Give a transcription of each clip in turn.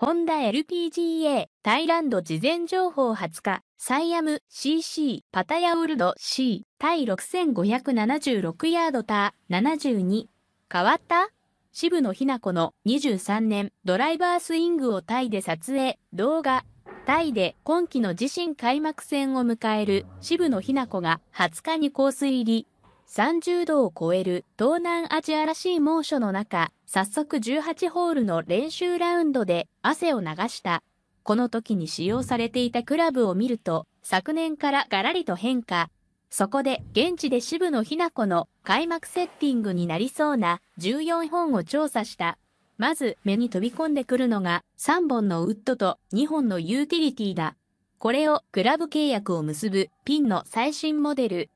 ホンダ LPGA、タイランド事前情報20日、サイアム CC、パタヤオルド C、タイ6576ヤードター72。変わった渋野日向子の23年ドライバースイングをタイで撮影、動画。タイで今季の自身開幕戦を迎える渋野日向子が20日にコース入り。30度を超える東南アジアらしい猛暑の中、早速18ホールの練習ラウンドで汗を流した。この時に使用されていたクラブを見ると、昨年からガラリと変化。そこで現地で渋野日向子の開幕セッティングになりそうな14本を調査した。まず目に飛び込んでくるのが3本のウッドと2本のユーティリティだ。これをクラブ契約を結ぶピンの最新モデル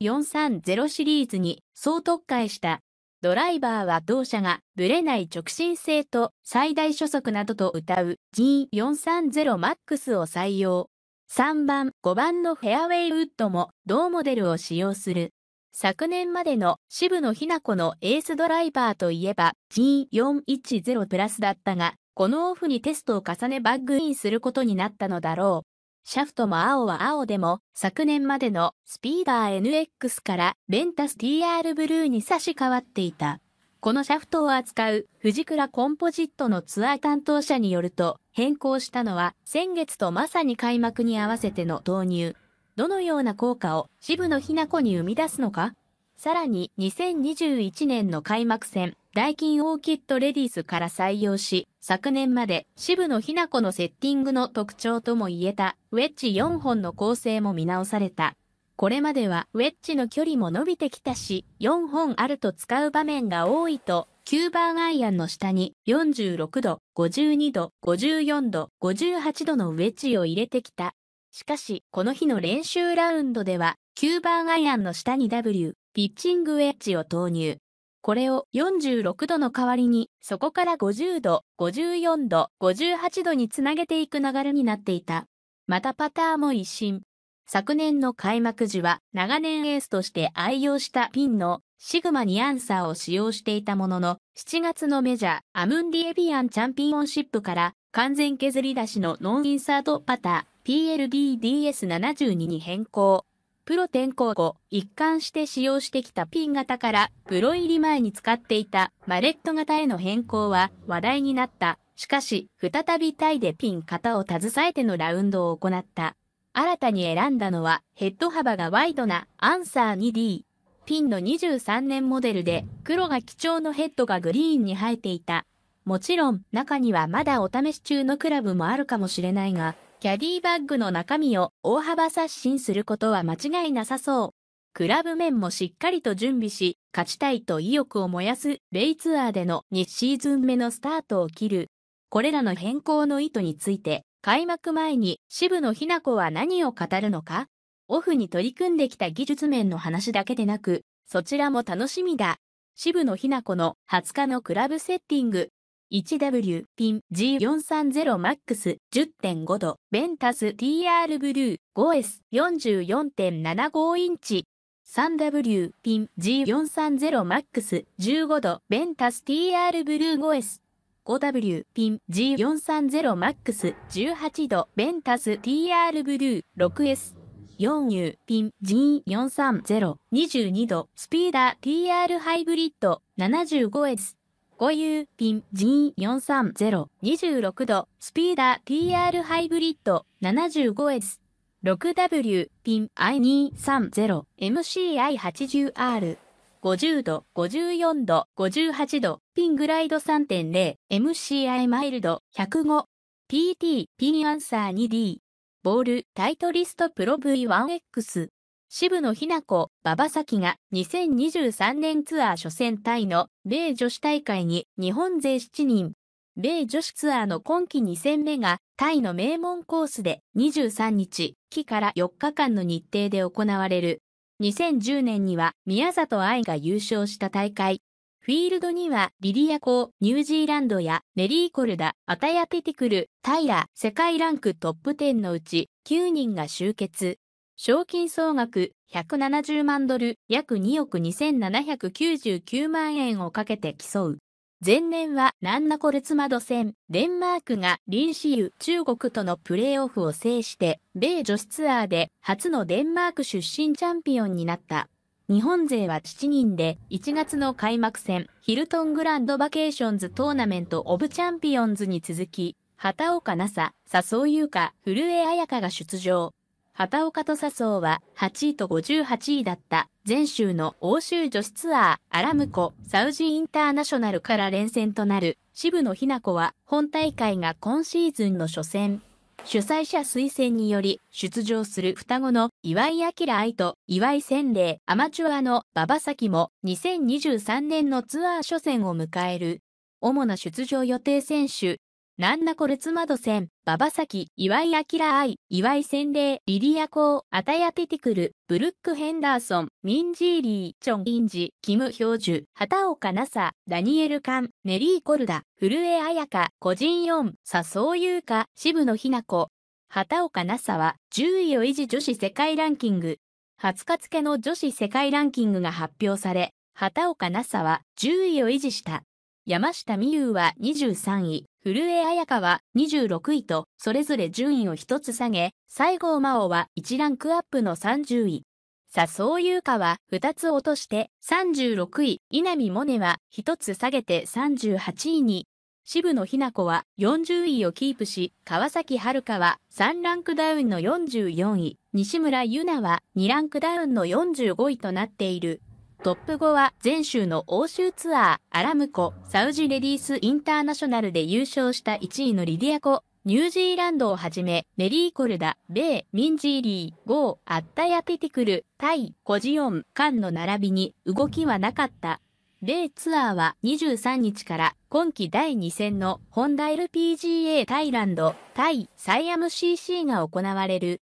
G430 シリーズに総特化したドライバーは同社がブレない直進性と最大初速などと謳う G430MAX を採用。3番、5番のフェアウェイウッドも同モデルを使用する。昨年までの渋野日向子のエースドライバーといえば G410 プラスだったが、このオフにテストを重ねバッグインすることになったのだろう。シャフトも青は青でも、昨年までのスピーダー NX からレンタス TR ブルーに差し替わっていた。このシャフトを扱う藤倉コンポジットのツアー担当者によると、変更したのは先月とまさに開幕に合わせての導入。どのような効果を渋野日向子に生み出すのかさらに2021年の開幕戦、ダイキンオーキッドレディースから採用し、昨年まで渋野日向子のセッティングの特徴とも言えたウェッジ4本の構成も見直された。これまではウェッジの距離も伸びてきたし、4本あると使う場面が多いと、9番アイアンの下に46度、52度、54度、58度のウェッジを入れてきた。しかし、この日の練習ラウンドでは、9番アイアンの下に W、ピッチングウェッジを投入。これを46度の代わりに、そこから50度、54度、58度につなげていく流れになっていた。またパターも一新。昨年の開幕時は長年エースとして愛用したピンのシグマニアンサーを使用していたものの、7月のメジャーアムンディエビアンチャンピオンシップから完全削り出しのノンインサートパター PLDDS72 に変更。プロ転向後、一貫して使用してきたピン型から、プロ入り前に使っていたマレット型への変更は話題になった。しかし、再びタイでピン型を携えてのラウンドを行った。新たに選んだのは、ヘッド幅がワイドなアンサー 2D。ピンの23年モデルで、黒が貴重のヘッドがグリーンに生えていた。もちろん、中にはまだお試し中のクラブもあるかもしれないが、キャディバッグの中身を大幅刷新することは間違いなさそう。クラブ面もしっかりと準備し、勝ちたいと意欲を燃やすレイツアーでの2シーズン目のスタートを切る。これらの変更の意図について、開幕前に渋野日向子は何を語るのかオフに取り組んできた技術面の話だけでなく、そちらも楽しみだ。渋野日向子の20日のクラブセッティング 1W ピン G430MAX 10.5度ベンタス TR ブルー 5S44.75 インチ 3W ピン G430MAX 15度ベンタス TR ブルー 5S 5W ピン G430MAX 18度ベンタス TR ブルー 6S 4U ピン G43022 度スピーダー TR ハイブリッド 75S 五遊ピン G43026 度スピーダー TR ハイブリッド 75S 6W ピン I230MCI80R 50度、54度、58度、ピングライド3.0、MCI マイルド、105、PT、ピンアンサー 2D、ボール、タイトリストプロ V1X、渋野日向子、馬場咲希が2023年ツアー初戦タイの米女子大会に日本勢7人。米女子ツアーの今季2戦目がタイの名門コースで23日、期から4日間の日程で行われる。2010年には宮里愛が優勝した大会。フィールドにはリリアコニュージーランドやメリーコルダ、アタヤテティクル、タイラ、世界ランクトップ10のうち9人が集結。賞金総額170万ドル約2億2799万円をかけて競う。前年はナンナコルツマド戦、デンマークがリンシユ中国とのプレーオフを制して、米女子ツアーで初のデンマーク出身チャンピオンになった。日本勢は7人で1月の開幕戦、ヒルトングランドバケーションズトーナメントオブチャンピオンズに続き、畑岡奈紗、笹生優香、古江彩香が出場。畑岡と笹生は8位と58位だった前週の欧州女子ツアーアラムコサウジインターナショナルから連戦となる渋野日向子は本大会が今シーズンの初戦。主催者推薦により出場する双子の岩井明愛と岩井千霊、アマチュアの馬場咲も2023年のツアー初戦を迎える主な出場予定選手なんだこれつまどせん、馬場崎、岩井明愛、岩井洗礼、リリアコー、アタヤテティクル、ブルック・ヘンダーソン、ミンジーリー、チョン・インジ、キム・ヒョウジュ、畑岡ナサ、ダニエル・カン、ネリー・コルダ、古江彩香、個人4、笹生優香、渋野日向子。畑岡ナサは10位を維持女子世界ランキング。20日付の女子世界ランキングが発表され、畑岡ナサは10位を維持した。山下美優は23位、古江彩佳は26位と、それぞれ順位を1つ下げ、西郷真央は1ランクアップの30位。笹生優香は2つ落として36位、稲見萌寧は1つ下げて38位に、渋野日向子は40位をキープし、川崎春香は3ランクダウンの44位、西村優奈は2ランクダウンの45位となっている。トップ5は前週の欧州ツアー、アラムコ、サウジレディースインターナショナルで優勝した1位のリディアコ、ニュージーランドをはじめ、メリー・コルダ、ベイ、ミンジーリー、ゴー、アッタヤ・テティクル、タイ、コジオン、カンの並びに動きはなかった。米ツアーは23日から今季第2戦のホンダ LPGA タイランド、タイ、サイアム CC が行われる。